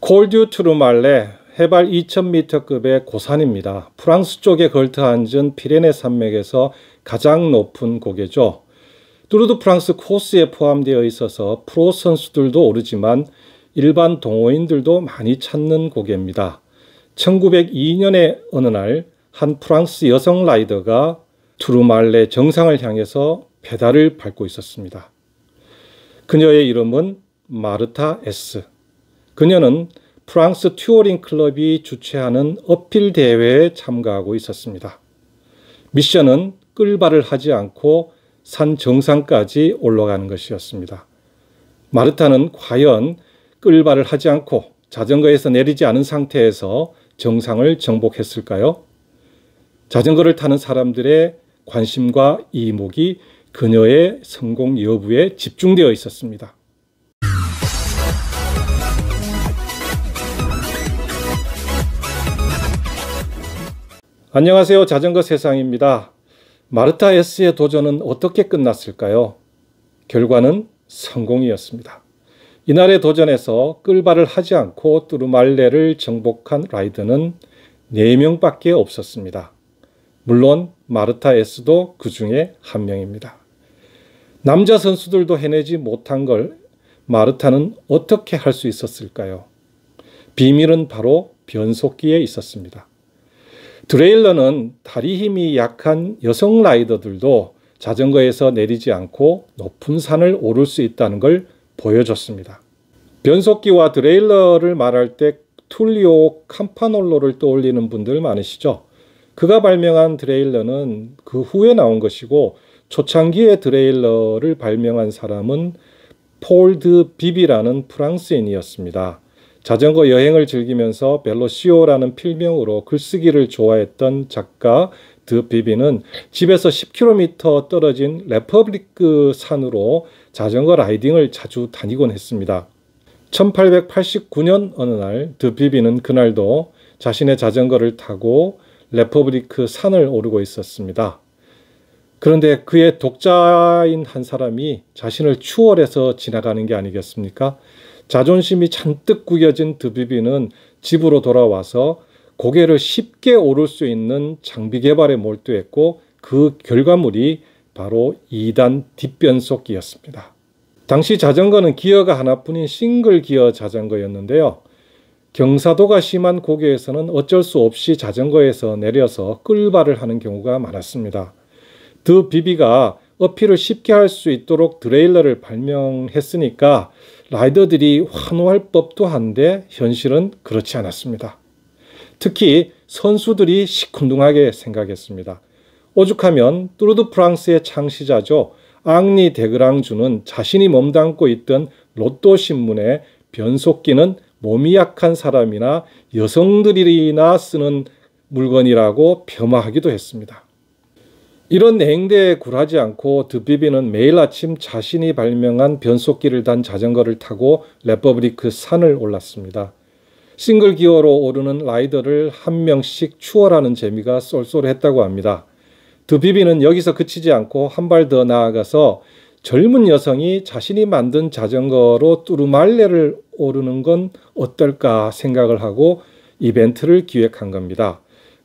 콜듀 트루말레 해발 2000m급의 고산입니다. 프랑스 쪽에 걸터앉은 피레네 산맥에서 가장 높은 고개죠. 뚜르드 프랑스 코스에 포함되어 있어서 프로 선수들도 오르지만 일반 동호인들도 많이 찾는 고개입니다. 1902년의 어느 날 한 프랑스 여성 라이더가 트루말레 정상을 향해서 페달을 밟고 있었습니다. 그녀의 이름은 마르타 에스. 그녀는 프랑스 튜어링 클럽이 주최하는 어필 대회에 참가하고 있었습니다. 미션은 끌발을 하지 않고 산 정상까지 올라가는 것이었습니다. 마르타는 과연 끌발을 하지 않고 자전거에서 내리지 않은 상태에서 정상을 정복했을까요? 자전거를 타는 사람들의 관심과 이목이 그녀의 성공 여부에 집중되어 있었습니다. 안녕하세요. 자전거 세상입니다. 마르타 S의 도전은 어떻게 끝났을까요? 결과는 성공이었습니다. 이날의 도전에서 끌발을 하지 않고 뚜루말레를 정복한 라이드는 4명밖에 없었습니다. 물론 마르타 S도 그 중에 한 명입니다. 남자 선수들도 해내지 못한 걸 마르타는 어떻게 할 수 있었을까요? 비밀은 바로 변속기에 있었습니다. 드레일러는 다리 힘이 약한 여성 라이더들도 자전거에서 내리지 않고 높은 산을 오를 수 있다는 걸 보여줬습니다. 변속기와 드레일러를 말할 때 툴리오 캄파놀로를 떠올리는 분들 많으시죠? 그가 발명한 드레일러는 그 후에 나온 것이고 초창기의 드레일러를 발명한 사람은 폴드 비비라는 프랑스인이었습니다. 자전거 여행을 즐기면서 벨로시오라는 필명으로 글쓰기를 좋아했던 작가 드 비비는 집에서 10km 떨어진 레퍼블리크 산으로 자전거 라이딩을 자주 다니곤 했습니다. 1889년 어느 날 드 비비는 그날도 자신의 자전거를 타고 레퍼블리크 산을 오르고 있었습니다. 그런데 그의 독자인 한 사람이 자신을 추월해서 지나가는 게 아니겠습니까? 자존심이 잔뜩 구겨진 드비비는 집으로 돌아와서 고개를 쉽게 오를 수 있는 장비 개발에 몰두했고 그 결과물이 바로 2단 뒷변속기였습니다. 당시 자전거는 기어가 하나뿐인 싱글 기어 자전거였는데요. 경사도가 심한 고개에서는 어쩔 수 없이 자전거에서 내려서 끌발을 하는 경우가 많았습니다. 드 비비가 어필을 쉽게 할 수 있도록 드레일러를 발명했으니까 라이더들이 환호할 법도 한데 현실은 그렇지 않았습니다. 특히 선수들이 시큰둥하게 생각했습니다. 오죽하면 뚜르드 프랑스의 창시자죠. 앙리 데그랑주는 자신이 몸담고 있던 로또 신문에 변속기는 몸이 약한 사람이나 여성들이나 쓰는 물건이라고 폄하하기도 했습니다. 이런 행대에 굴하지 않고 드비비는 매일 아침 자신이 발명한 변속기를 단 자전거를 타고 레퍼브리크 산을 올랐습니다. 싱글 기어로 오르는 라이더를 한 명씩 추월하는 재미가 쏠쏠했다고 합니다. 드비비는 여기서 그치지 않고 한 발 더 나아가서 젊은 여성이 자신이 만든 자전거로 뚜루말레를 오르는 건 어떨까 생각을 하고 이벤트를 기획한 겁니다.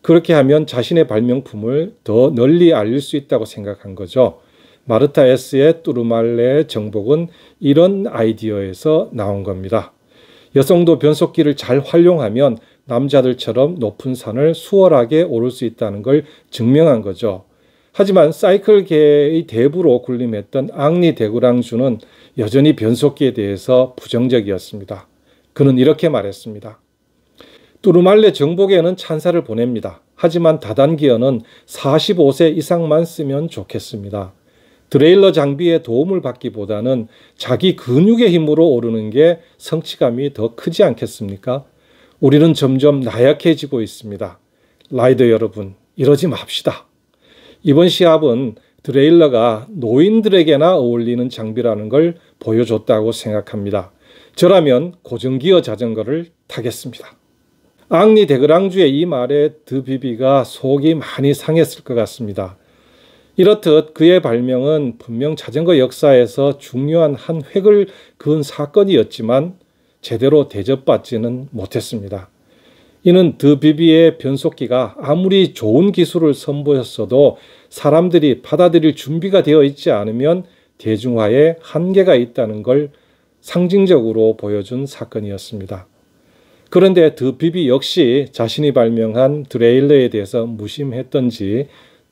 그렇게 하면 자신의 발명품을 더 널리 알릴 수 있다고 생각한 거죠. 마르타 에스의 뚜루말레 정복은 이런 아이디어에서 나온 겁니다. 여성도 변속기를 잘 활용하면 남자들처럼 높은 산을 수월하게 오를 수 있다는 걸 증명한 거죠. 하지만 사이클계의 대부로 군림했던 앙리 데구랑주는 여전히 변속기에 대해서 부정적이었습니다. 그는 이렇게 말했습니다. 두루말레 정복에는 찬사를 보냅니다. 하지만 다단기어는 45세 이상만 쓰면 좋겠습니다. 드레일러 장비의 도움을 받기보다는 자기 근육의 힘으로 오르는 게 성취감이 더 크지 않겠습니까? 우리는 점점 나약해지고 있습니다. 라이더 여러분, 이러지 맙시다. 이번 시합은 드레일러가 노인들에게나 어울리는 장비라는 걸 보여줬다고 생각합니다. 저라면 고정기어 자전거를 타겠습니다. 앙리 대그랑주의 이 말에 드비비가 속이 많이 상했을 것 같습니다. 이렇듯 그의 발명은 분명 자전거 역사에서 중요한 한 획을 그은 사건이었지만 제대로 대접받지는 못했습니다. 이는 드비비의 변속기가 아무리 좋은 기술을 선보였어도 사람들이 받아들일 준비가 되어 있지 않으면 대중화에 한계가 있다는 걸 상징적으로 보여준 사건이었습니다. 그런데 드비비 역시 자신이 발명한 드레일러에 대해서 무심했던지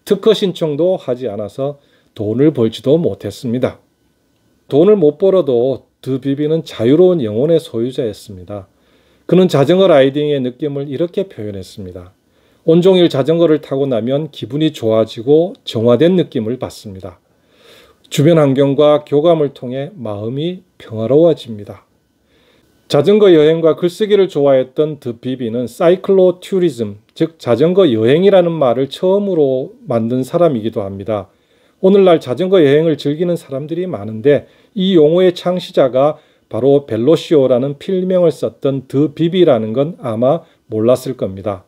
특허 신청도 하지 않아서 돈을 벌지도 못했습니다. 돈을 못 벌어도 드비비는 자유로운 영혼의 소유자였습니다. 그는 자전거 라이딩의 느낌을 이렇게 표현했습니다. 온종일 자전거를 타고 나면 기분이 좋아지고 정화된 느낌을 받습니다. 주변 환경과 교감을 통해 마음이 평화로워집니다. 자전거 여행과 글쓰기를 좋아했던 드 비비는 사이클로 튜리즘, 즉 자전거 여행이라는 말을 처음으로 만든 사람이기도 합니다. 오늘날 자전거 여행을 즐기는 사람들이 많은데 이 용어의 창시자가 바로 벨로시오라는 필명을 썼던 드 비비라는 건 아마 몰랐을 겁니다.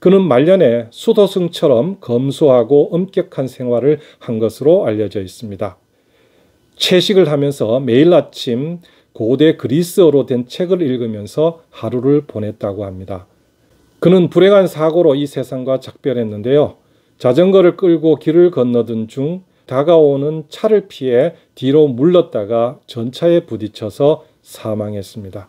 그는 말년에 수도승처럼 검소하고 엄격한 생활을 한 것으로 알려져 있습니다. 채식을 하면서 매일 아침 고대 그리스어로 된 책을 읽으면서 하루를 보냈다고 합니다. 그는 불행한 사고로 이 세상과 작별했는데요. 자전거를 끌고 길을 건너던 중 다가오는 차를 피해 뒤로 물렀다가 전차에 부딪혀서 사망했습니다.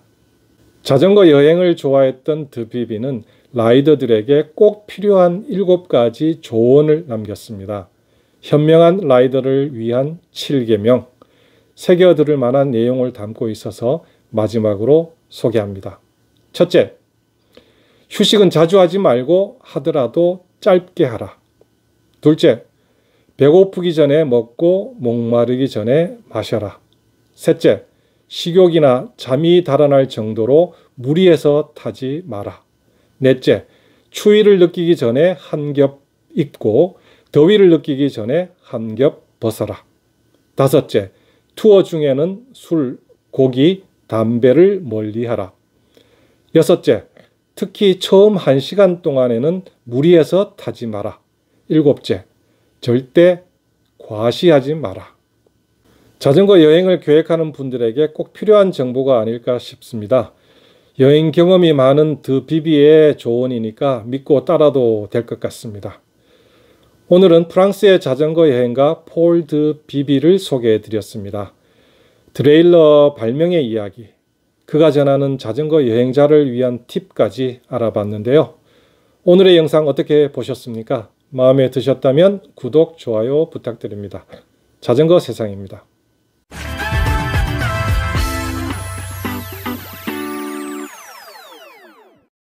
자전거 여행을 좋아했던 드비비는 라이더들에게 꼭 필요한 일곱 가지 조언을 남겼습니다. 현명한 라이더를 위한 7계명, 새겨들을 만한 내용을 담고 있어서 마지막으로 소개합니다. 첫째, 휴식은 자주 하지 말고 하더라도 짧게 하라. 둘째, 배고프기 전에 먹고 목마르기 전에 마셔라. 셋째, 식욕이나 잠이 달아날 정도로 무리해서 타지 마라. 넷째, 추위를 느끼기 전에 한 겹 입고 더위를 느끼기 전에 한 겹 벗어라. 다섯째, 투어 중에는 술, 고기, 담배를 멀리하라. 여섯째, 특히 처음 한 시간 동안에는 무리해서 타지 마라. 일곱째, 절대 과시하지 마라. 자전거 여행을 계획하는 분들에게 꼭 필요한 정보가 아닐까 싶습니다. 여행 경험이 많은 드비비의 조언이니까 믿고 따라도 될 것 같습니다. 오늘은 프랑스의 자전거 여행가 폴드 비비를 소개해 드렸습니다. 드레일러 발명의 이야기, 그가 전하는 자전거 여행자를 위한 팁까지 알아봤는데요. 오늘의 영상 어떻게 보셨습니까? 마음에 드셨다면 구독, 좋아요 부탁드립니다. 자전거 세상입니다.